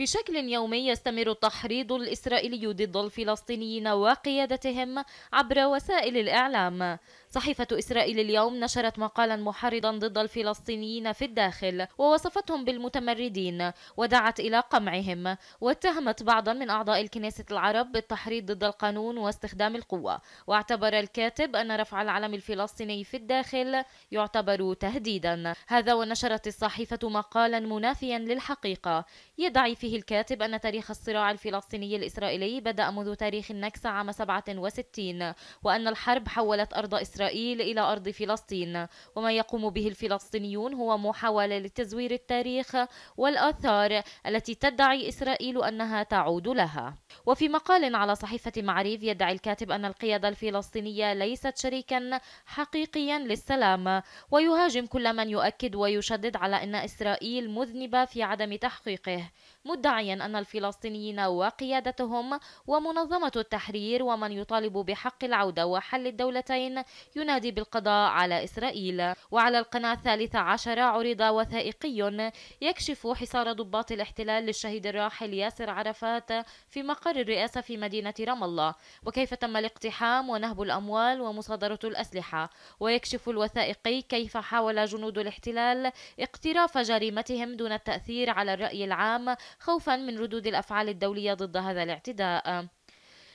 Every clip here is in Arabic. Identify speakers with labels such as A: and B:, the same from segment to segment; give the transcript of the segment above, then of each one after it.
A: بشكل يومي يستمر التحريض الإسرائيلي ضد الفلسطينيين وقيادتهم عبر وسائل الإعلام صحيفة إسرائيل اليوم نشرت مقالا محرضا ضد الفلسطينيين في الداخل ووصفتهم بالمتمردين ودعت إلى قمعهم واتهمت بعضا من أعضاء الكنيسة العرب بالتحريض ضد القانون واستخدام القوة واعتبر الكاتب أن رفع العلم الفلسطيني في الداخل يعتبر تهديدا هذا ونشرت الصحيفة مقالا منافيا للحقيقة يدعي فيه الكاتب أن تاريخ الصراع الفلسطيني الإسرائيلي بدأ منذ تاريخ النكسة عام 67 وأن الحرب حولت أرض إسرائيل إسرائيل إلى أرض فلسطين وما يقوم به الفلسطينيون هو محاولة لتزوير التاريخ والآثار التي تدعي إسرائيل أنها تعود لها وفي مقال على صحيفة معريف يدعي الكاتب أن القيادة الفلسطينية ليست شريكا حقيقيا للسلام ويهاجم كل من يؤكد ويشدد على أن إسرائيل مذنبة في عدم تحقيقه مدعيا أن الفلسطينيين وقيادتهم ومنظمة التحرير ومن يطالب بحق العودة وحل الدولتين ينادي بالقضاء على إسرائيل وعلى القناة الثالثة عشرة عرض وثائقي يكشف حصار ضباط الاحتلال للشهيد الراحل ياسر عرفات في مقر الرئاسة في مدينة رام الله وكيف تم الاقتحام ونهب الأموال ومصادرة الأسلحة ويكشف الوثائقي كيف حاول جنود الاحتلال اقتراف جريمتهم دون التأثير على الرأي العام خوفا من ردود الأفعال الدولية ضد هذا الاعتداء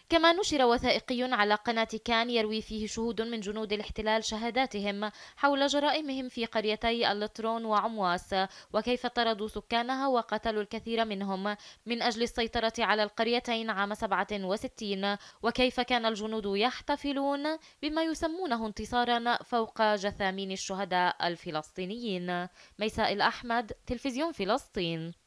A: كما نشر وثائقي على قناة كان يروي فيه شهود من جنود الاحتلال شهاداتهم حول جرائمهم في قريتي اللطرون وعمواس وكيف طردوا سكانها وقتلوا الكثير منهم من أجل السيطرة على القريتين عام 67 وكيف كان الجنود يحتفلون بما يسمونه انتصارا فوق جثامين الشهداء الفلسطينيين ميساء الأحمد تلفزيون فلسطين